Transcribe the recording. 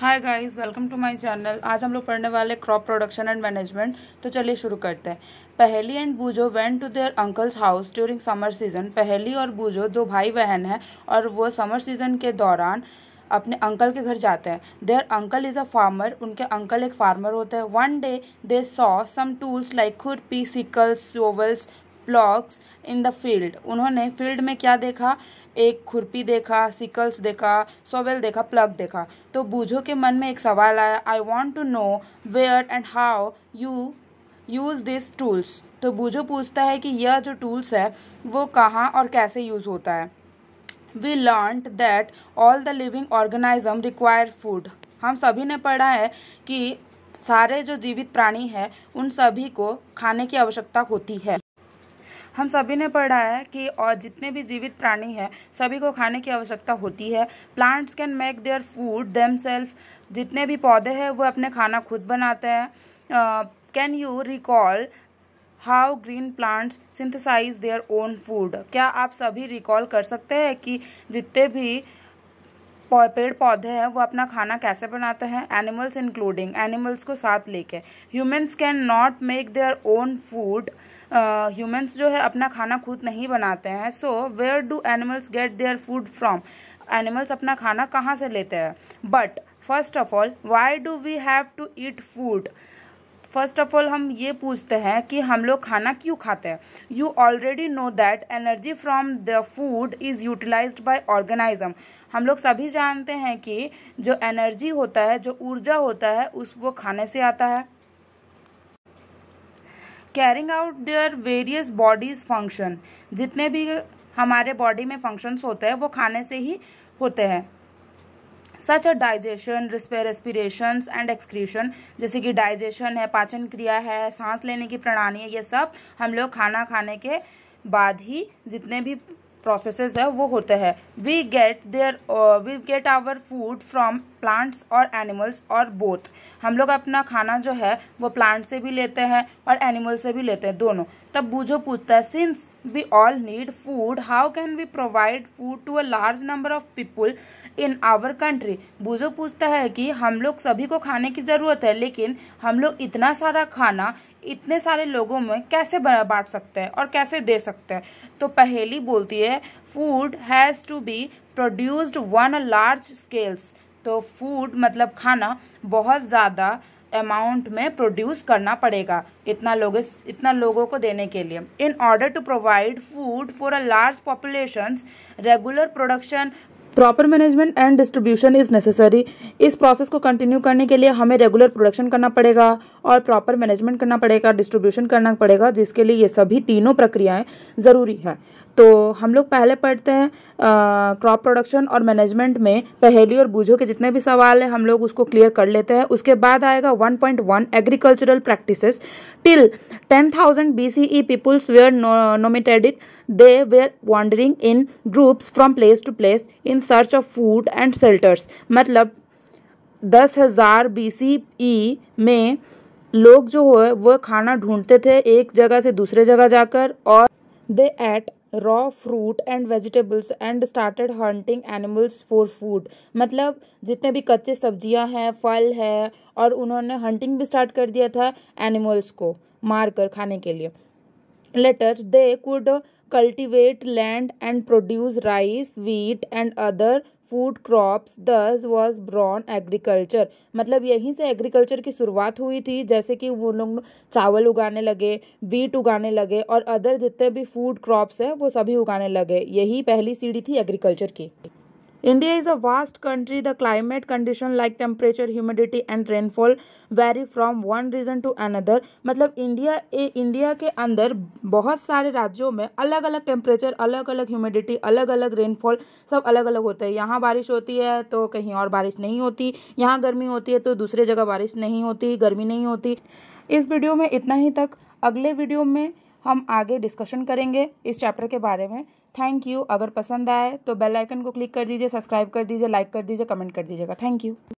Hi guys welcome to my channel आज हम लोग पढ़ने वाले क्रॉप प्रोडक्शन एंड मैनेजमेंट तो चलिए शुरू करते हैं Paheli and Boojho went to their uncle's house during summer season Paheli और बूजो दो भाई बहन हैं और वो समर सीजन के दौरान अपने अंकल के घर जाते हैं their uncle is a farmer उनके अंकल एक फार्मर होते हैं one day they saw some tools like खुरपी sickles shovels ploughs in the field उन्होंने फील्ड में क्या देखा एक खुरपी देखा सिकल्स देखा सोवेल देखा प्लग देखा तो बूझो के मन में एक सवाल आया I want to know where and how you use this tools तो बूझो पूछता है कि यह जो टूल्स है वो कहाँ और कैसे यूज़ होता है we learn that all the living organism require food हम सभी ने पढ़ा है कि सारे जो जीवित प्राणी हैं उन सभी को खाने की आवश्यकता होती है हम सभी ने पढ़ा है कि और जितने भी जीवित प्राणी हैं सभी को खाने की आवश्यकता होती है plants can make their food them जितने भी पौधे हैं वो अपने खाना खुद बनाते हैं can you recall how green plants synthesise their own food क्या आप सभी रिकॉल कर सकते हैं कि जितने भी पेड़ पौधे हैं वो अपना खाना कैसे बनाते हैं एनिमल्स इंक्लूडिंग एनिमल्स को साथ लेके humans can not make their own food humans जो है अपना खाना खुद नहीं बनाते हैं so where do animals get their food from animals अपना खाना कहाँ से लेते हैं but first of all why do we have to eat food first of all हम ये पूछते हैं कि हम लोग खाना क्यों खाते हैं you already know that energy from the food is utilise by organism हम लोग सभी जानते हैं कि जो एनर्जी होता है जो ऊर्जा होता है उस वो खाने से आता है carrying out their various bodies function जितने भी हमारे बॉडी में फंक्शंस होते हैं वो खाने से ही होते हैं such a digestion respiration and excretion जैसे कि डाइजेशन है पाचन क्रिया है सांस लेने की प्रणाली है ये सब हम लोग खाना खाने के बाद ही जितने भी प्रोसेसेस है वो होते हैं we get their we get our food from plants और एनिमल्स और बोथ हम लोग अपना खाना जो है वो प्लांट से भी लेते हैं और एनिमल से भी लेते हैं दोनों तब बूझो पूछता है since we all need food how can we provide food to a large number of people in our country Boojho पूछता है कि हम लोग सभी को खाने की ज़रूरत है लेकिन हम लोग इतना सारा खाना इतने सारे लोगों में कैसे बांट सकते हैं और कैसे दे सकते हैं तो पहेली बोलती है food has to be produced on large scales तो फूड मतलब खाना बहुत ज़्यादा अमाउंट में प्रोड्यूस करना पड़ेगा इतना लोग इतना लोगों को देने के लिए in order to provide food for a large populations regular production proper management and distribution is necessary इस प्रोसेस को कंटिन्यू करने के लिए हमें रेगुलर प्रोडक्शन करना पड़ेगा और प्रॉपर मैनेजमेंट करना पड़ेगा डिस्ट्रीब्यूशन करना पड़ेगा जिसके लिए ये सभी तीनों प्रक्रियाएं ज़रूरी है तो हम लोग पहले पढ़ते हैं क्रॉप प्रोडक्शन और मैनेजमेंट में पहेली और बूझों के जितने भी सवाल हैं हम लोग उसको क्लियर कर लेते हैं उसके बाद आएगा 1.1 एग्रीकल्चरल प्रैक्टिस टिल 10,000 ई peoples were nomadic They were wandering in groups from place to place in search of food and shelters. मतलब दस हज़ार बी सी ई e में लोग जो है वह खाना ढूंढते थे एक जगह से दूसरे जगह जाकर और they ate raw fruit and vegetables and started hunting animals for food मतलब जितने भी कच्चे सब्जियां हैं फल है और उन्होंने हंटिंग भी स्टार्ट कर दिया था एनिमल्स को मारकर खाने के लिए later they could cultivate land and produce rice, wheat and other food crops this was born agriculture मतलब यहीं से एग्रीकल्चर की शुरुआत हुई थी जैसे कि वो लोग चावल उगाने लगे वीट उगाने लगे और अदर जितने भी फूड क्रॉप्स हैं वो सभी उगाने लगे यही पहली सीढ़ी थी एग्रीकल्चर की India is a vast country. The climate condition like temperature, humidity and rainfall vary from one region to another. मतलब इंडिया ए इंडिया के अंदर बहुत सारे राज्यों में अलग अलग टेम्परेचर अलग अलग ह्यूमिडिटी अलग अलग रेनफॉल सब अलग अलग होते हैं यहाँ बारिश होती है तो कहीं और बारिश नहीं होती यहाँ गर्मी होती है तो दूसरे जगह बारिश नहीं होती गर्मी नहीं होती इस वीडियो में इतना ही तक अगले वीडियो में हम आगे डिस्कशन करेंगे इस चैप्टर के बारे में थैंक यू अगर पसंद आए तो बेल आइकन को क्लिक कर दीजिए सब्सक्राइब कर दीजिए लाइक कर दीजिए कमेंट कर दीजिएगा थैंक यू